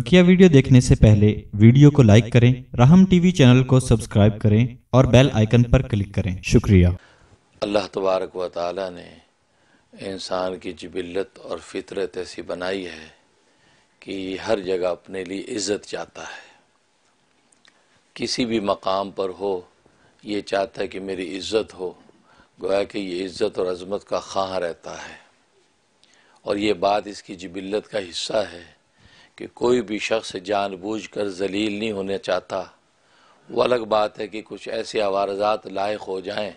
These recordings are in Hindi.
बकिया वीडियो देखने से पहले वीडियो को लाइक करें राहम टीवी चैनल को सब्सक्राइब करें और बेल आइकन पर क्लिक करें शुक्रिया अल्लाह तबारक वाली ने इंसान की जबिलत और फितरत ऐसी बनाई है कि हर जगह अपने लिए इज्जत चाहता है किसी भी मकाम पर हो ये चाहता है कि मेरी इज्जत हो गोया कि ये इज्जत और अजमत का खां रहता है और ये बात इसकी जबिलत का हिस्सा है कि कोई भी शख्स जानबूझकर जलील नहीं होना चाहता वो अलग बात है कि कुछ ऐसे आवारजात लायक हो जाएं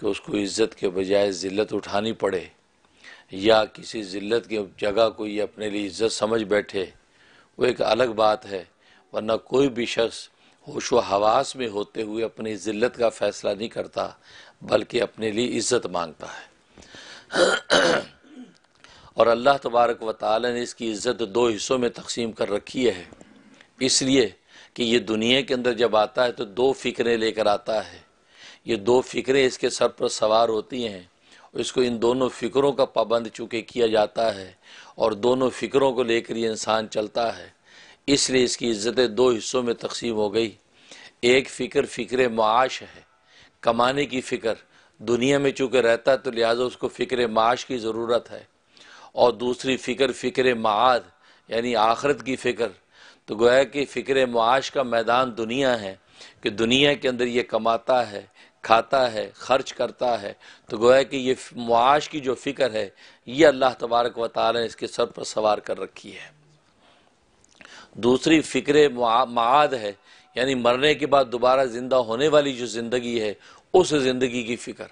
कि उसको इज़्ज़त के बजाय ज़िल्त उठानी पड़े या किसी ज़िल्त की जगह को ये अपने लिए इज़्ज़त समझ बैठे वो एक अलग बात है वरना कोई भी शख्स होश व हवास में होते हुए अपनी ज़िल्त का फ़ैसला नहीं करता बल्कि अपने लिए इज़्ज़त मांगता है और अल्लाह तबारक व ताली ने इसकी इज़्ज़त दो हिस्सों में तकसीम कर रखी है इसलिए कि ये दुनिया के अंदर जब आता है तो दो फ़िक्रें लेकर आता है ये दो फ़िक्रें इसके सर पर सवार होती हैं इसको इन दोनों फ़िक्रों का पाबंद चूँकि किया जाता है और दोनों फ़िक्रों को लेकर ये इंसान चलता है इसलिए इसकी इज़्ज़तें दो हिस्सों में तकसीम हो गई एक फ़िक्र फ़िक्र माश है कमाने की फ़िक्र दुनिया में चूँकि रहता है तो लिहाजा उसको फ़िक्र माश की ज़रूरत है और दूसरी फ़िक्र फ़िक्र माद यानी आखरत की फ़िक्र तो गोया कि फ़िक्र माश का मैदान दुनिया है कि दुनिया के अंदर ये कमाता है खाता है खर्च करता है तो गोया कि ये मुआश की जो फ़िक्र है ये अल्लाह तबारक व ताली ने इसके सर पर सवार कर रखी है दूसरी फ़िक्र माद है यानी मरने के बाद दोबारा ज़िंदा होने वाली जो ज़िंदगी है उस ज़िंदगी की फ़िक्र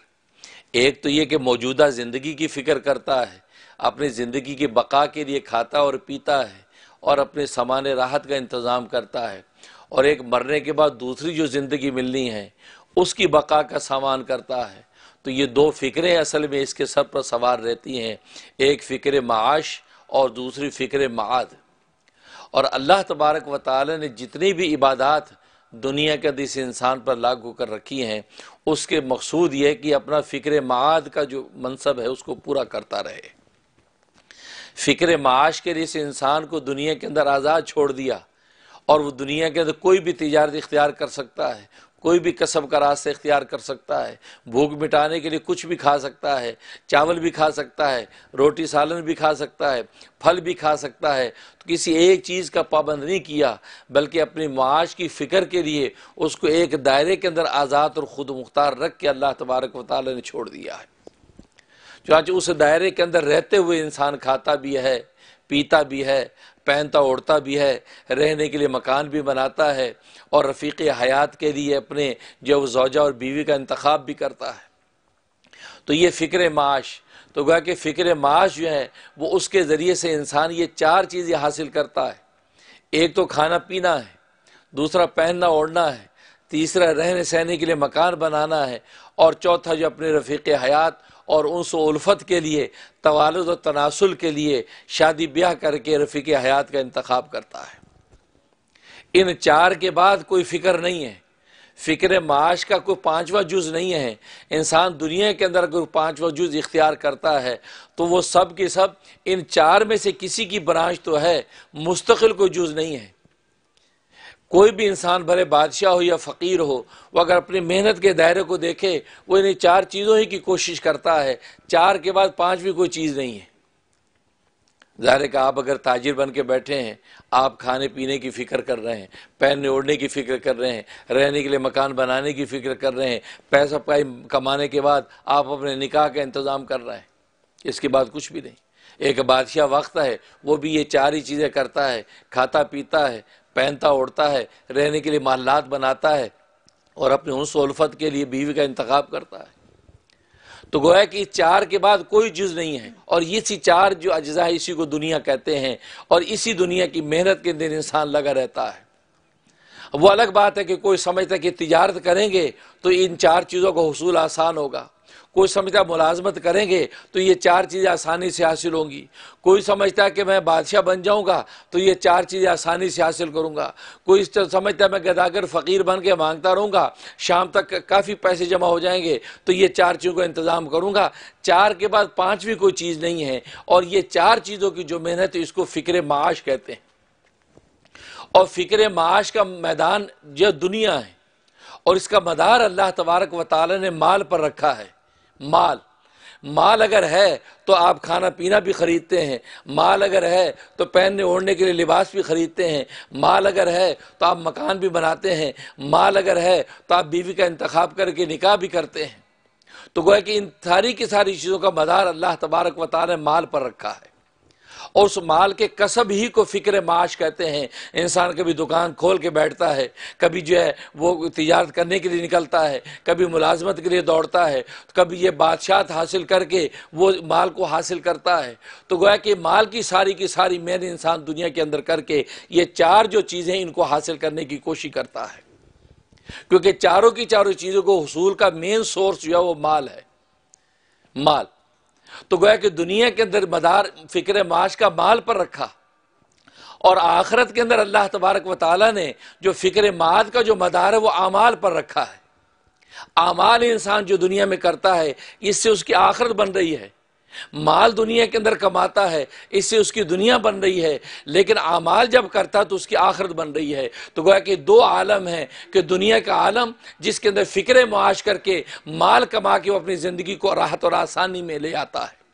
एक तो ये कि मौजूदा ज़िंदगी की फ़िक्र करता है अपनी ज़िंदगी के बका के लिए खाता और पीता है और अपने सामान राहत का इंतज़ाम करता है और एक मरने के बाद दूसरी जो ज़िंदगी मिलनी है उसकी बका का सामान करता है तो ये दो फ़िक्रें असल में इसके सर पर सवार रहती हैं एक फ़िक्र माश और दूसरी फ़िक्र माद और अल्लाह तबारक व ताली ने जितनी भी इबादत दुनिया के इस इंसान पर लागू कर रखी हैं उसके मकसूद ये कि अपना फ़िक्र माद का जो मनसब है उसको पूरा करता रहे फ़िक्र माश के लिए इस इंसान को दुनिया के अंदर आज़ाद छोड़ दिया और वो दुनिया के अंदर कोई भी तजारत इख्तियार कर सकता है कोई भी कसब का रास्ता इख्तियार कर सकता है भूख मिटाने के लिए कुछ भी खा सकता है चावल भी खा सकता है रोटी सालन भी खा सकता है फल भी खा सकता है तो किसी एक चीज़ का पाबंद नहीं किया बल्कि अपनी माश की फ़िक्र के लिए उसको एक दायरे के अंदर आज़ाद और ख़ुद मुख्तार रख के अल्लाह तबारक वाली ने छोड़ दिया है चुनाच उस दायरे के अंदर रहते हुए इंसान खाता भी है पीता भी है पहनता ओढ़ता भी है रहने के लिए मकान भी बनाता है और रफ़ीक हयात के लिए अपने जो जोजा और बीवी का इंतखब भी करता है तो ये फ़िक्र माश तो गया कि फ़िक्र माश जो है वो उसके ज़रिए से इंसान ये चार चीज़ें हासिल करता है एक तो खाना पीना है दूसरा पहनना ओढ़ना है तीसरा रहने सहने के लिए मकान बनाना है और चौथा जो अपने रफ़ीक हयात और उन उल्फत के लिए तवालद और तनासुल के लिए शादी ब्याह करके रफ़ीक हयात का इंतखब करता है इन चार के बाद कोई फ़िक्र नहीं है फ़िक्र माश का कोई पाँचवा जुज़ नहीं है इंसान दुनिया के अंदर कोई पाँचवा जुज़ इख्तियार करता है तो वो सब के सब इन चार में से किसी की ब्रांच तो है मुस्तकिल कोई जुज़ नहीं है कोई भी इंसान भले बादशाह हो या फ़कीर हो वो अगर अपनी मेहनत के दायरे को देखे वो इन्हें चार चीज़ों ही की कोशिश करता है चार के बाद पाँच भी कोई चीज़ नहीं है ज़ाहिर का आप अगर ताजिर बन के बैठे हैं आप खाने पीने की फ़िक्र कर रहे हैं पहनने ओढ़ने की फ़िक्र कर रहे हैं रहने के लिए मकान बनाने की फ़िक्र कर रहे हैं पैसा कमाने के बाद आप अपने निकाह का इंतज़ाम कर रहे हैं इसके बाद कुछ भी नहीं एक बादशाह वक्त है वो भी ये चार ही चीज़ें करता है खाता पीता है पहनता ओढ़ता है रहने के लिए महलात बनाता है और अपने उन सोलफत के लिए बीवी का इंतखब करता है तो गोया कि चार के बाद कोई जुज नहीं है और ये सी चार जो अज्जा इसी को दुनिया कहते हैं और इसी दुनिया की मेहनत के दिन इंसान लगा रहता है वो अलग बात है कि कोई समझता है कि तजारत करेंगे तो इन चार चीज़ों का हसूल आसान होगा कोई समझता है मुलाजमत करेंगे तो ये चार चीज़ें आसानी से हासिल होंगी कोई समझता है कि मैं बादशाह बन जाऊंगा तो ये चार चीज़ें आसानी से हासिल करूंगा कोई समझता है मैं गदागर फ़कीर बन के मांगता रहूंगा शाम तक काफ़ी पैसे जमा हो जाएंगे तो ये चार चीज़ों का इंतज़ाम करूँगा चार के बाद पाँचवीं कोई चीज़ नहीं है और ये चार चीज़ों की जो मेहनत है इसको फ़िक्र माश कहते हैं और फ़िक्र माश का मैदान जो दुनिया है और इसका मदार अल्लाह तबारक व ताली ने माल पर रखा है माल माल अगर है तो आप खाना पीना भी ख़रीदते हैं माल अगर है तो पहनने ओढ़ने के लिए लिबास भी ख़रीदते हैं माल अगर है तो आप मकान भी बनाते हैं माल अगर है तो आप बीवी का इंतखब करके निकाह भी करते हैं तो गोया कि इन सारी की सारी चीज़ों का मदार अल्लाह तबारक वाल ने माल पर रखा है और उस माल के कसब ही को फ़िक्र माश कहते हैं इंसान कभी दुकान खोल के बैठता है कभी जो है वो तजारत करने के लिए निकलता है कभी मुलाजमत के लिए दौड़ता है कभी ये बादशाहत हासिल करके वो माल को हासिल करता है तो गोया कि माल की सारी की सारी मेहनत इंसान दुनिया के अंदर करके ये चार जो चीज़ें इनको हासिल करने की कोशिश करता है क्योंकि चारों की चारों चीज़ों को हसूल का मेन सोर्स जो है वो माल है माल तो गोया कि दुनिया के अंदर मदार फिक्र माश का माल पर रखा और आखरत के अंदर अल्लाह तबारक व ने जो फिक्र माद का जो मदार है वो आमाल पर रखा है आमाल इंसान जो दुनिया में करता है इससे उसकी आखरत बन रही है माल दुनिया के अंदर कमाता है इससे उसकी दुनिया बन रही है लेकिन आमाल जब करता तो उसकी आखरत बन रही है तो गोया कि दो आलम है कि दुनिया का आलम जिसके अंदर फ़िक्र मुआश करके माल कमा के वो अपनी ज़िंदगी को राहत और आसानी में ले आता है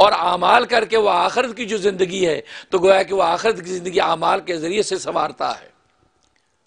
और आमाल करके वह आखरत की जो ज़िंदगी है तो गोया कि वह आखरत की ज़िंदगी आमाल के ज़रिए से संवारता है